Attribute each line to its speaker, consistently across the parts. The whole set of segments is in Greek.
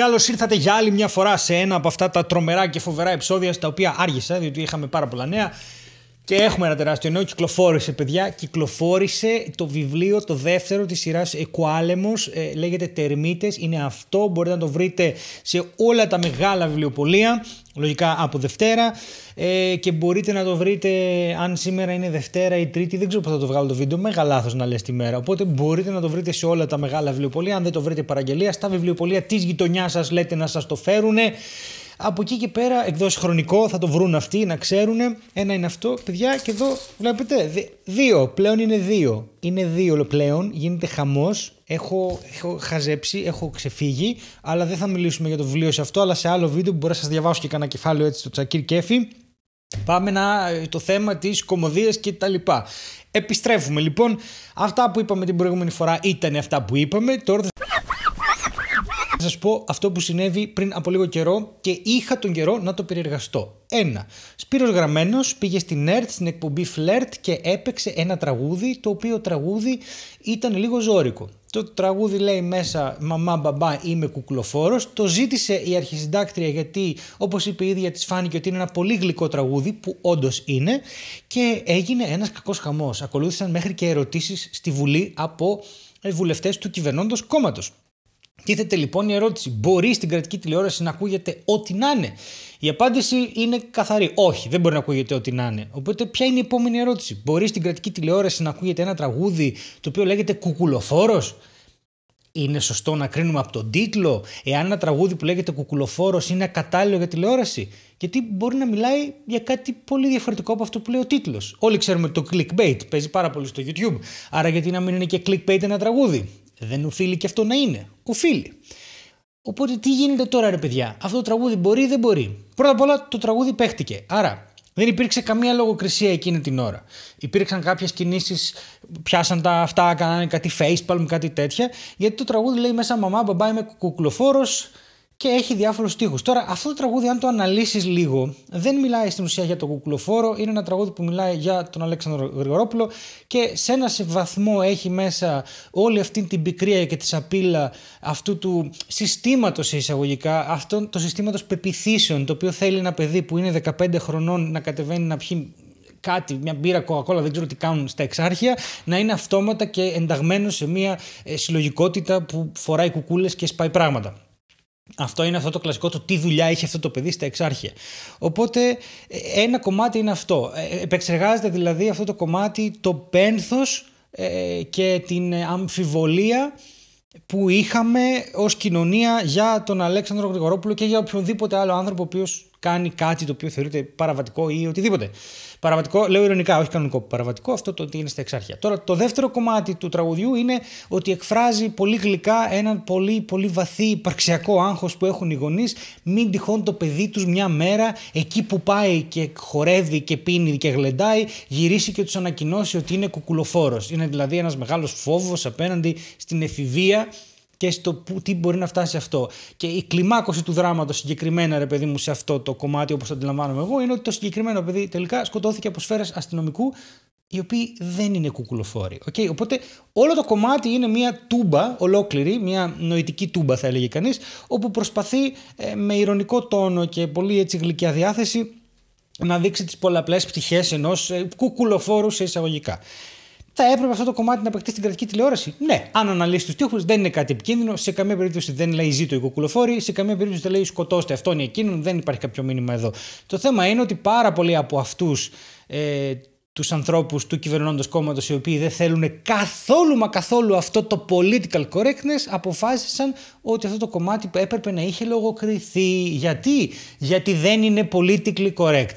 Speaker 1: Καλώς ήρθατε για άλλη μια φορά σε ένα από αυτά τα τρομερά και φοβερά επεισόδια στα οποία άργησα, διότι είχαμε πάρα πολλά νέα. Και έχουμε ένα τεράστιο νέο. Κυκλοφόρησε, παιδιά. Κυκλοφόρησε το βιβλίο, το δεύτερο της σειράς Εκουάλεμος. Ε, λέγεται Τερμίτες. Είναι αυτό. Μπορείτε να το βρείτε σε όλα τα μεγάλα βιβλιοπολία. Λογικά από Δευτέρα. Ε, και μπορείτε να το βρείτε αν σήμερα είναι Δευτέρα ή Τρίτη. Δεν ξέρω πού θα το βγάλω το βίντεο. Μέγα λάθος να λες τη μέρα. Οπότε μπορείτε να το βρείτε σε όλα τα μεγάλα βιβλιοπολία. Αν δεν το βρείτε παραγγελία, στα βιβλιοπολία της γειτονιάς σας λέτε να σας το φέρουν. Από εκεί και πέρα, εκδό χρονικό, θα το βρουν αυτοί να ξέρουν. Ένα είναι αυτό, παιδιά, και εδώ βλέπετε. Δύο, πλέον είναι δύο. Είναι δύο πλέον, γίνεται χαμός. Έχω, έχω χαζέψει, έχω ξεφύγει, αλλά δεν θα μιλήσουμε για το βιβλίο σε αυτό, αλλά σε άλλο βίντεο που μπορώ να σας διαβάσω και κανένα κεφάλαιο έτσι στο τσακίρ κέφι. Πάμε να, το θέμα της κομμωδίας κτλ. Επιστρέφουμε λοιπόν. Αυτά που είπαμε την προηγούμενη φορά ήταν αυτά που είπαμε. Τώρα να σας πω αυτό που συνέβη πριν από λίγο καιρό και είχα τον καιρό να το περιεργαστώ. 1. Σπύρος Γραμμένος πήγε στην ΕΡΤ στην εκπομπή Φλερτ και έπαιξε ένα τραγούδι το οποίο τραγούδι ήταν λίγο ζώρικο. Το τραγούδι λέει μέσα «Μαμά, μπαμπά, είμαι κουκλοφόρος». Το ζήτησε η αρχισυντάκτρια γιατί όπως είπε η ίδια της φάνηκε ότι είναι ένα πολύ γλυκό τραγούδι που όντως είναι και έγινε ένας κακός χαμός. Ακολούθησαν μέχρι και ερωτήσεις στη Βουλή από ε, βουλευτές του κυβερνώντος κόμματος. Τίθεται λοιπόν η ερώτηση, μπορεί στην κρατική τηλεόραση να ακούγεται ό,τι να είναι. Η απάντηση είναι καθαρή. Όχι, δεν μπορεί να ακούγεται ό,τι να είναι. Οπότε, ποια είναι η επόμενη ερώτηση. Μπορεί στην κρατική τηλεόραση να ακούγεται ένα τραγούδι το οποίο λέγεται Κουκουλοφόρος. Είναι σωστό να κρίνουμε από τον τίτλο εάν ένα τραγούδι που λέγεται κουκουλοφόρος είναι κατάλληλο για τηλεόραση. Γιατί μπορεί να μιλάει για κάτι πολύ διαφορετικό από αυτό που λέει ο τίτλος. Όλοι ξέρουμε το clickbait παίζει πάρα πολύ στο YouTube. Άρα, γιατί να μην είναι και clickbait ένα τραγούδι. Δεν οφείλει και αυτό να είναι. Οφείλει. Οπότε τι γίνεται τώρα ρε παιδιά. Αυτό το τραγούδι μπορεί ή δεν μπορεί. Πρώτα απ' όλα το τραγούδι παίχτηκε. Άρα δεν υπήρξε καμία λογοκρισία εκείνη την ώρα. Υπήρξαν κάποιες κινήσεις, πιάσαν τα αυτά, κάνανε κάτι facepalm, κάτι τέτοια. Γιατί το τραγούδι λέει μέσα μαμά, μπαμπά είμαι κουκλοφόρος, και έχει διάφορους στίχους. Τώρα, αυτό το τραγούδι, αν το αναλύσεις λίγο, δεν μιλάει στην ουσία για τον κουκλοφόρο. Είναι ένα τραγούδι που μιλάει για τον Αλέξανδρο Γρηγορόπουλο και σε ένα βαθμό έχει μέσα όλη αυτή την πικρία και τη σαπίλα αυτού του συστήματος εισαγωγικά, αυτό το συστήματος πεπιθήσεων, το οποίο θέλει ένα παιδί που είναι 15 χρονών να κατεβαίνει να πιει κάτι, μια μπύρα κοκακόλα, δεν ξέρω τι κάνουν στα εξάρχεια, να είναι αυτόματα και ενταγμένο σε μια ε, συλλογικότητα που φοράει κουκούλες και σπάει πράγματα. Αυτό είναι αυτό το κλασικό το τι δουλειά είχε αυτό το παιδί στα εξάρχεια. Οπότε ε, ένα κομμάτι είναι αυτό. Ε, ε, επεξεργάζεται δηλαδή αυτό το κομμάτι το πένθος και την αμφιβολία που είχαμε ως κοινωνία για τον Αλέξανδρο Γρηγορόπουλο και για οποιονδήποτε άλλο άνθρωπο ο οποίος κάνει κάτι το οποίο θεωρείται παραβατικό ή οτιδήποτε. Παραβατικό, λέω ειρωνικά, όχι κανονικό παραβατικό, αυτό το ότι είναι στα εξάρχεια. Τώρα, το δεύτερο κομμάτι του τραγουδιού είναι ότι εκφράζει πολύ γλυκά έναν πολύ, πολύ βαθύ υπαρξιακό άγχος που έχουν οι γονείς, μην τυχόν το παιδί τους μια μέρα εκεί που πάει και χορεύει και πίνει και γλεντάει, γυρίσει και τους ανακοινώσει ότι είναι κουκουλοφόρος. Είναι δηλαδή ένας μεγάλος φόβος απέναντι στην εφηβεία και στο τι μπορεί να φτάσει αυτό. Και η κλιμάκωση του δράματος συγκεκριμένα, ρε παιδί μου, σε αυτό το κομμάτι, όπως το αντιλαμβάνομαι εγώ, είναι ότι το συγκεκριμένο παιδί τελικά σκοτώθηκε από σφαίρες αστυνομικού, οι οποίοι δεν είναι κουκουλοφόροι. Okay? Οπότε όλο το κομμάτι είναι μια τούμπα ολόκληρη, μια νοητική τούμπα θα έλεγε κανείς, όπου προσπαθεί ε, με ηρωνικό τόνο και πολύ έτσι γλυκιά διάθεση να δείξει τις πολλαπλές πτυχές ενός ε, κουκουλοφόρου σε εισαγωγικά θα έπρεπε αυτό το κομμάτι να παιχτεί στην κρατική τηλεόραση. Ναι, αν αναλύσει τους τείχους, δεν είναι κάτι επικίνδυνο. Σε καμία περίπτωση δεν λέει ζήτω οικοκουλοφόρη. σε καμία περίπτωση δεν λέει σκοτώστε αυτόν ή εκείνον. Δεν υπάρχει κάποιο μήνυμα εδώ. Το θέμα είναι ότι πάρα πολλοί από αυτούς ε, τους ανθρώπους του κυβερνώντος κόμματος, οι οποίοι δεν θέλουν καθόλου μα καθόλου αυτό το political correctness αποφάσισαν ότι αυτό το κομμάτι έπρεπε να είχε λογοκριθεί. Γιατί? Γιατί δεν είναι politically correct.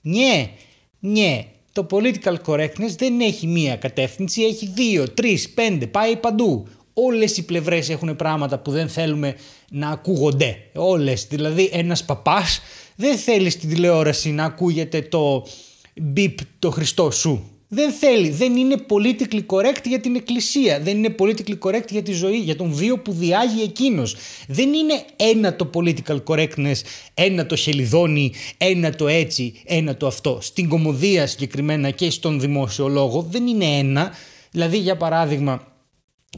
Speaker 1: Ναι, ναι, το political correctness δεν έχει μία κατεύθυνση, έχει δύο, τρεις, πέντε, πάει παντού. Όλες οι πλευρές έχουν πράγματα που δεν θέλουμε να ακούγονται. Όλες, δηλαδή ένας παπάς δεν θέλει στην τηλεόραση να ακούγεται το μπιπ το Χριστό σου δεν θέλει. Δεν είναι politically correct για την εκκλησία. Δεν είναι politically correct για τη ζωή, για τον βίο που διάγει εκείνος. Δεν είναι ένα το political correctness, ένα το χελιδόνι, ένα το έτσι, ένα το αυτό. Στην κομμωδία συγκεκριμένα και στον δημοσιολόγο δεν είναι ένα. Δηλαδή για παράδειγμα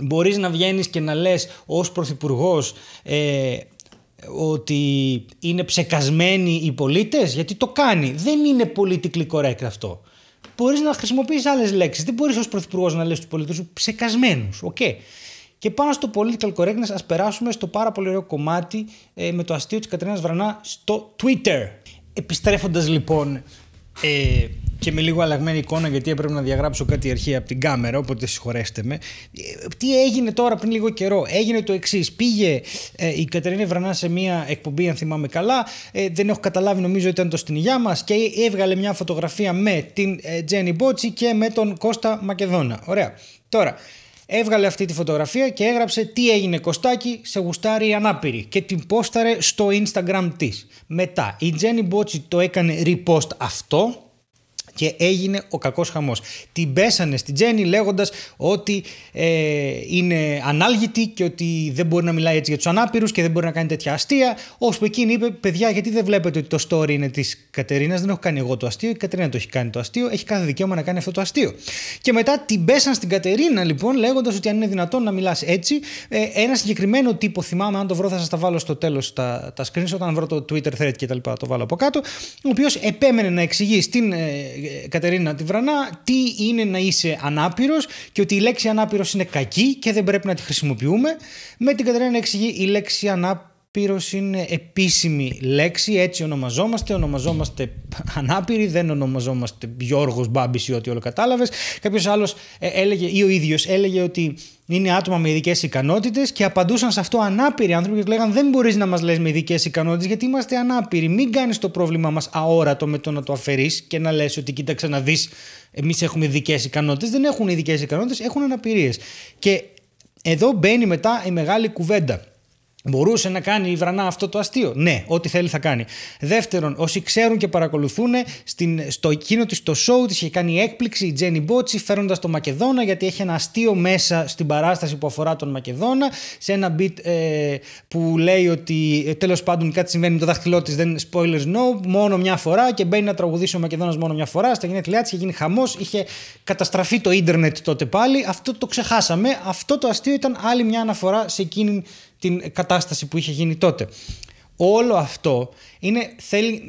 Speaker 1: μπορείς να βγαίνεις και να λες ως πρωθυπουργός. Ε, ότι είναι ψεκασμένοι οι πολίτες γιατί το κάνει. Δεν είναι politically correct αυτό μπορείς να χρησιμοποιήσει άλλες λέξεις. Δεν μπορείς ως πρωθυπουργός να λες του πολίτες σου ψεκασμένους. Okay. Και πάνω στο political correctness, ας περάσουμε στο πάρα πολύ ωραίο κομμάτι ε, με το αστείο της Κατρίνα Βρανά στο Twitter. Επιστρέφοντας λοιπόν ε, και με λίγο αλλαγμένη εικόνα γιατί έπρεπε να διαγράψω κάτι αρχή από την κάμερα, οπότε συγχωρέστε με. Ε, τι έγινε τώρα πριν λίγο καιρό. Έγινε το εξής. Πήγε ε, η Κατερίνη Βρανά σε μια εκπομπή, αν θυμάμαι καλά. Ε, δεν έχω καταλάβει, νομίζω ήταν το στην υγειά μας. Και έβγαλε μια φωτογραφία με την Τζένι Μπότσι και με τον Κώστα Μακεδόνα. Ωραία. Τώρα, Έβγαλε αυτή τη φωτογραφία και έγραψε τι έγινε Κωστάκη σε γουστάρι ανάπηρη και την πόσταρε στο Instagram της. Μετά η Τζένι Μπότσι το έκανε repost αυτό και έγινε ο κακός χαμός. Την πέσανε στην Τζέννη λέγοντας ότι ε, είναι ανάλγητη και ότι δεν μπορεί να μιλάει έτσι για τους ανάπηρους και δεν μπορεί να κάνει τέτοια αστεία. που εκείνη είπε, παιδιά γιατί δεν βλέπετε ότι το story είναι της Κατερίνας, δεν έχω κάνει εγώ το αστείο, η Κατερίνα το έχει κάνει το αστείο, έχει κάθε δικαίωμα να κάνει αυτό το αστείο. Και μετά την πέσαν στην Κατερίνα λοιπόν λέγοντας ότι αν είναι δυνατόν να μιλάς έτσι, ε, ένα συγκεκριμένο τύπο θυμάμαι, αν το βρω θα τα βάλω στο τέλος τα, τα όταν βρω το Twitter thread και τα λοιπά, το βάλω από κάτω, ο οποίος επέμενε να εξηγεί στην ε, ε, Κατερίνα Βρανά τι είναι να είσαι ανάπηρος και ότι η λέξη ανάπηρος είναι κακή και δεν πρέπει να τη χρησιμοποιούμε. Με την Κατερίνα εξηγεί η λέξη ανάπηρος Πύρος είναι επίσημη λέξη, έτσι ονομαζόμαστε, ονομαζόμαστε ανάπηροι, δεν ονομαζόμαστε Γιώργος Μπάμπης ή ό,τι όλο κατάλαβες. Κάποιος άλλος ε, έλεγε ή ο ίδιος έλεγε ότι είναι άτομα με ειδικές ικανότητες και απαντούσαν σε αυτό ανάπηροι άνθρωποι και λέγανε Δεν μπορείς να μας λες με ειδικές ικανότητες, γιατί είμαστε ανάπηροι. Μην κάνεις το πρόβλημα μας αόρατο με το να το αφαιρείς και να λες ότι κοίταξε να δεις, εμείς έχουμε ειδικές ικανότητες. Δεν έχουν ειδικές ικανότητες, έχουν αναπηρίες. Και εδώ μπαίνει μετά η μεγάλη κουβέντα. Μπορούσε να κάνει η Βρανά αυτό το αστείο. Ναι, ό,τι θέλει θα κάνει. Δεύτερον, όσοι ξέρουν και παρακολουθούν, στην, στο εκείνο της, το show της είχε κάνει έκπληξη η Τζένι Μπότσι, φέρνοντα το Μακεδόνα, γιατί έχει ένα αστείο μέσα στην παράσταση που αφορά τον Μακεδόνα. Σε ένα beat ε, που λέει ότι ε, τέλος πάντων κάτι συμβαίνει με το δάχτυλό της, δεν spoilers no, μόνο μια φορά και μπαίνει να τραγουδήσει ο Μακεδόνας μόνο μια φορά. Στα γενέθλιά της είχε γίνει χαμός, είχε καταστραφεί το ίντερνετ τότε πάλι. Αυτό το ξεχάσαμε. Αυτό το αστείο ήταν άλλη μια αναφορά σε εκείνη την κατάσταση που είχε γίνει τότε. Όλο αυτό είναι,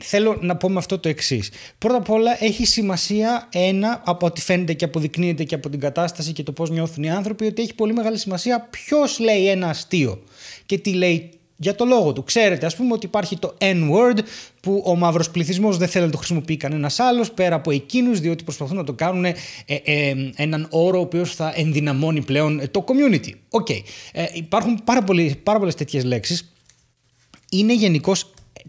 Speaker 1: θέλω να πω με αυτό το εξής. Πρώτα απ' όλα έχει σημασία ένα από ό,τι φαίνεται και αποδεικνύεται και από την κατάσταση και το πώς νιώθουν οι άνθρωποι ότι έχει πολύ μεγάλη σημασία ποιος λέει ένα αστείο και τι λέει για το λόγο του. Ξέρετε, ας πούμε, ότι υπάρχει το N-word που ο μαύρος πληθυσμός δεν θέλει να το χρησιμοποιεί κανένας άλλος πέρα από εκείνους, διότι προσπαθούν να το κάνουν ε, ε, ε έναν όρο ο οποίος θα ενδυναμώνει πλέον το community. Οκ. Okay. Ε, υπάρχουν πάρα, πάρα πολλές τέτοιες λέξεις. Είναι γενικώς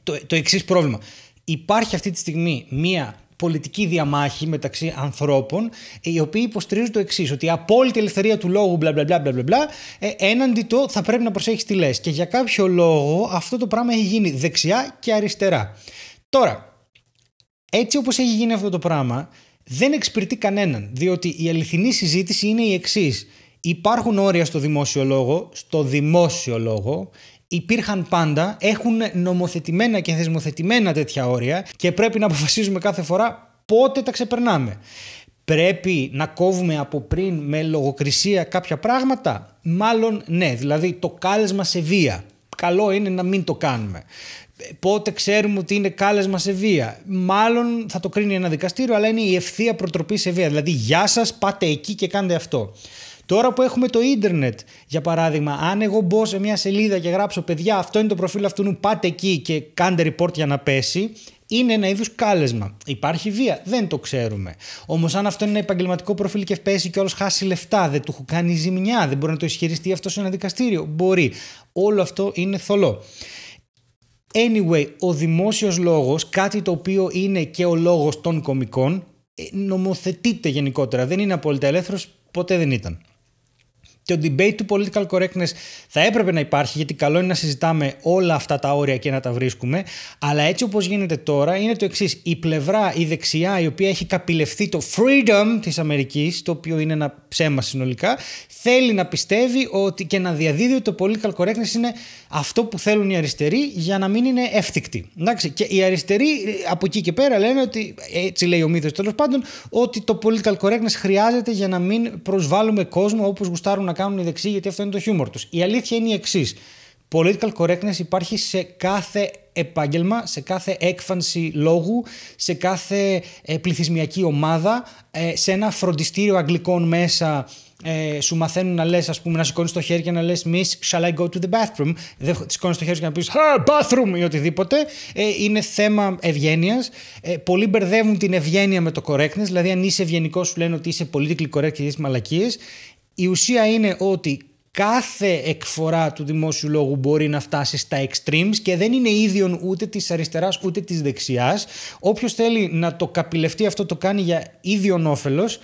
Speaker 1: το, το εξής πρόβλημα. Υπάρχει αυτή τη στιγμή μία πολιτική διαμάχη μεταξύ ανθρώπων, οι οποίοι υποστηρίζουν το εξής, ότι η απόλυτη ελευθερία του λόγου, μπλα μπλα μπλα μπλα, μπλα ε, έναντι το θα πρέπει να προσέχεις τι λες. Και για κάποιο λόγο αυτό το πράγμα έχει γίνει δεξιά και αριστερά. Τώρα, έτσι όπως έχει γίνει αυτό το πράγμα, δεν εξυπηρετεί κανέναν. Διότι η αληθινή συζήτηση είναι η εξής. Υπάρχουν όρια στο δημόσιο λόγο, στο δημόσιο λόγο υπήρχαν πάντα, έχουν νομοθετημένα και θεσμοθετημένα τέτοια όρια και πρέπει να αποφασίζουμε κάθε φορά πότε τα ξεπερνάμε. Πρέπει να κόβουμε από πριν με λογοκρισία κάποια πράγματα. Μάλλον ναι, δηλαδή το κάλεσμα σε βία. Καλό είναι να μην το κάνουμε. Πότε ξέρουμε ότι είναι κάλεσμα σε βία. Μάλλον θα το κρίνει ένα δικαστήριο, αλλά είναι η ευθεία προτροπή σε βία. Δηλαδή, γεια σας, πάτε εκεί και κάντε αυτό. Τώρα που έχουμε το ίντερνετ, για παράδειγμα, αν εγώ μπω σε μια σελίδα και γράψω παιδιά, αυτό είναι το προφίλ αυτού, πάτε εκεί και κάντε report για να πέσει, είναι ένα είδους κάλεσμα. Υπάρχει βία, δεν το ξέρουμε. Όμως, αν αυτό είναι ένα επαγγελματικό προφίλ και πέσει και όλος χάσει λεφτά, δεν του έχουν κάνει ζημιά, δεν μπορεί να το ισχυριστεί αυτό σε ένα δικαστήριο. Μπορεί. Όλο αυτό είναι θολό. Anyway, ο δημόσιος λόγος, κάτι το οποίο είναι και ο λόγος των κομικών, ε, νομοθετείται γενικότερα. Δεν είναι απόλυτα ελεύθερος, ποτέ δεν ήταν και το debate του political correctness θα έπρεπε να υπάρχει γιατί καλό είναι να συζητάμε όλα αυτά τα όρια και να τα βρίσκουμε αλλά έτσι όπως γίνεται τώρα είναι το εξής. η πλευρά, η δεξιά η οποία έχει καπηλευθεί το freedom της Αμερικής το οποίο είναι ένα ψέμα συνολικά θέλει να πιστεύει ότι και να διαδίδει ότι το political correctness είναι αυτό που θέλουν οι αριστεροί για να μην είναι εύθυκτοι Εντάξει, και οι αριστεροί ε, από εκεί και πέρα λένε ότι έτσι λέει ο μύθος τέλος πάντων ότι το political correctness χρειάζεται για να μην προσβάλλουμε κόσμο όπως γουστάρουν κάνουν οι δεξιοί γιατί αυτό είναι το χιούμορ τους. Η αλήθεια είναι η εξής. Political correctness υπάρχει σε κάθε επάγγελμα, σε κάθε έκφανση λόγου, σε κάθε ε, πληθυσμιακή ομάδα, ε, σε ένα φροντιστήριο αγγλικών μέσα ε, σου μαθαίνουν να λες ας πούμε να σηκώνεις το χέρι και να λες miss shall I go to the bathroom δεν σηκώνεις το χέρι και να πεις bathroom ή οτιδήποτε ε, είναι θέμα ευγένειας. Ε, πολλοί μπερδεύουν την ευγένεια με το correctness δηλαδή αν είσαι ευγενικός σου λένε ότι είσαι πολύ correct και είσαι μαλακίες η ουσία είναι ότι κάθε εκφορά του δημόσιου λόγου μπορεί να φτάσει στα extremes και δεν είναι ίδιον ούτε της αριστεράς ούτε της δεξιάς. Όποιος θέλει να το καπηλευτεί αυτό το κάνει για ίδιον όφελος.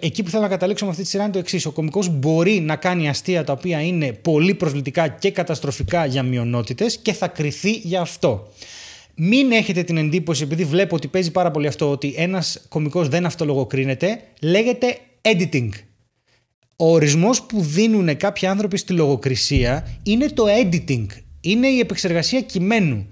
Speaker 1: Εκεί που θέλω να καταλήξω με αυτή τη σειρά είναι το εξής. Ο κωμικός μπορεί να κάνει αστεία τα οποία είναι πολύ προσβλητικά και καταστροφικά για μειονότητες και θα κριθεί για αυτό. Μην έχετε την εντύπωση, επειδή βλέπω ότι παίζει πάρα πολύ αυτό, ότι ένας κωμικός δεν αυτολογοκρίνεται, λέγεται editing ο ορισμός που δίνουν κάποιοι άνθρωποι στη λογοκρισία είναι το editing είναι η επεξεργασία κειμένου.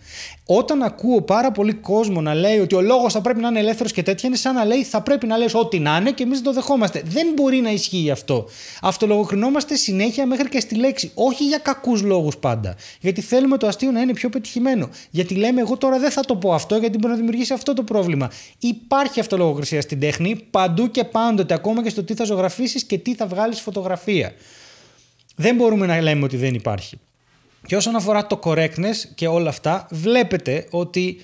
Speaker 1: Όταν ακούω πάρα πολύ κόσμο να λέει ότι ο λόγος θα πρέπει να είναι ελεύθερος και τέτοια, είναι σαν να λέει θα πρέπει να λες ό,τι να είναι και εμείς δεν το δεχόμαστε. Δεν μπορεί να ισχύει αυτό. Αυτολογοκρινόμαστε συνέχεια μέχρι και στη λέξη. Όχι για κακούς λόγους πάντα. Γιατί θέλουμε το αστείο να είναι πιο πετυχημένο. Γιατί λέμε, εγώ τώρα δεν θα το πω αυτό, γιατί μπορεί να δημιουργήσει αυτό το πρόβλημα. Υπάρχει αυτολογοκρισία στην τέχνη παντού και πάντοτε, ακόμα και στο τι θα ζωγραφήσει και τι θα βγάλεις φωτογραφία. Δεν μπορούμε να λέμε ότι δεν υπάρχει. Και όσον αφορά το correctness και όλα αυτά, βλέπετε ότι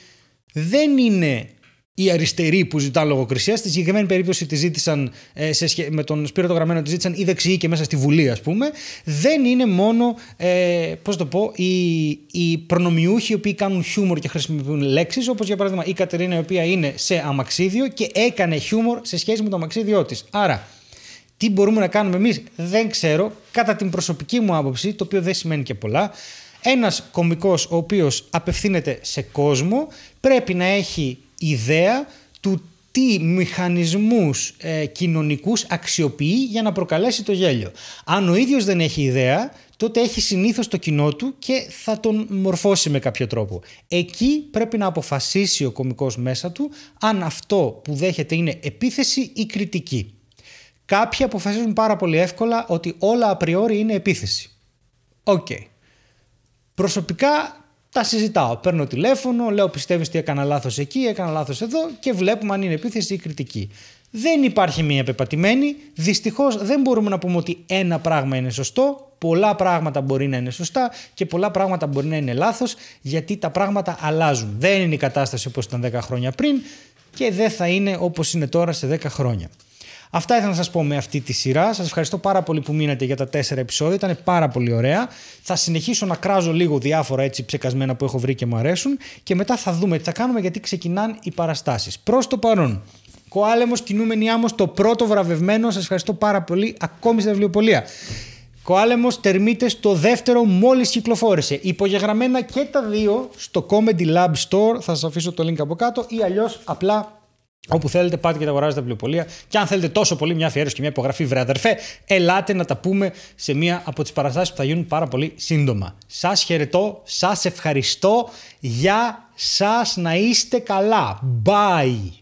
Speaker 1: δεν είναι οι αριστεροί που ζητά λογοκρισία. Στη συγκεκριμένη περίπτωση τη ζήτησαν ε, σε σχέ... με τον Σπύρο το γραμμένο, τη ζήτησαν οι δεξιοί και μέσα στη Βουλή, ας πούμε. Δεν είναι μόνο, ε, πώς το πω, οι, οι προνομιούχοι οι οποίοι κάνουν χιούμορ και χρησιμοποιούν λέξεις, όπως για παράδειγμα η Κατερίνα, η οποία είναι σε αμαξίδιο και έκανε χιούμορ σε σχέση με το αμαξίδιό της. Άρα, τι μπορούμε να κάνουμε εμείς, δεν ξέρω. Κατά την προσωπική μου άποψη, το οποίο δεν σημαίνει και πολλά, ένας κωμικό ο οποίος απευθύνεται σε κόσμο πρέπει να έχει ιδέα του τι μηχανισμούς ε, κοινωνικούς αξιοποιεί για να προκαλέσει το γέλιο. Αν ο ίδιος δεν έχει ιδέα, τότε έχει συνήθως το κοινό του και θα τον μορφώσει με κάποιο τρόπο. Εκεί πρέπει να αποφασίσει ο κομικός μέσα του αν αυτό που δέχεται είναι επίθεση ή κριτική. Κάποιοι αποφασίζουν πάρα πολύ εύκολα ότι όλα απριόρι είναι επίθεση. Οκ. Okay. Προσωπικά τα συζητάω. Παίρνω τηλέφωνο, λέω πιστεύεις ότι έκανα λάθος εκεί, έκανα λάθος εδώ και βλέπουμε αν είναι επίθεση ή κριτική. Δεν υπάρχει μία πεπατημένη. Δυστυχώς δεν μπορούμε να πούμε ότι ένα πράγμα είναι σωστό. Πολλά πράγματα μπορεί να είναι σωστά και πολλά πράγματα μπορεί να είναι λάθος γιατί τα πράγματα αλλάζουν. Δεν είναι η κατάσταση όπως ήταν 10 χρόνια πριν και δεν θα είναι όπως είναι τώρα σε 10 χρόνια. Αυτά ήθελα να σας πω με αυτή τη σειρά. Σας ευχαριστώ πάρα πολύ που μείνατε για τα τέσσερα επεισόδια. Ήταν πάρα πολύ ωραία. Θα συνεχίσω να κράζω λίγο διάφορα έτσι ψεκασμένα που έχω βρει και μου αρέσουν. Και μετά θα δούμε τι θα κάνουμε γιατί ξεκινάνε οι παραστάσεις. Προς το παρόν. Κοάλεμος κινούμενη το πρώτο βραβευμένο. Σας ευχαριστώ πάρα πολύ. Ακόμη στα βιβλιοπολία. Κοάλεμος Τερμίτες το δεύτερο μόλις κυκλοφόρησε. Υπογεγραμμένα και τα δύο στο Comedy Lab Store. Θα σας αφήσω το link από κάτω ή αλλιώς απλά Όπου θέλετε, πάτε και τα αγοράζετε βιβλιοπολία. Και αν θέλετε τόσο πολύ μια αφιέρωση και μια υπογραφή, βρε αδερφέ, ελάτε να τα πούμε σε μία από τις παραστάσεις που θα γίνουν πάρα πολύ σύντομα. Σας χαιρετώ, σας ευχαριστώ. Γεια σας, να είστε καλά. Bye.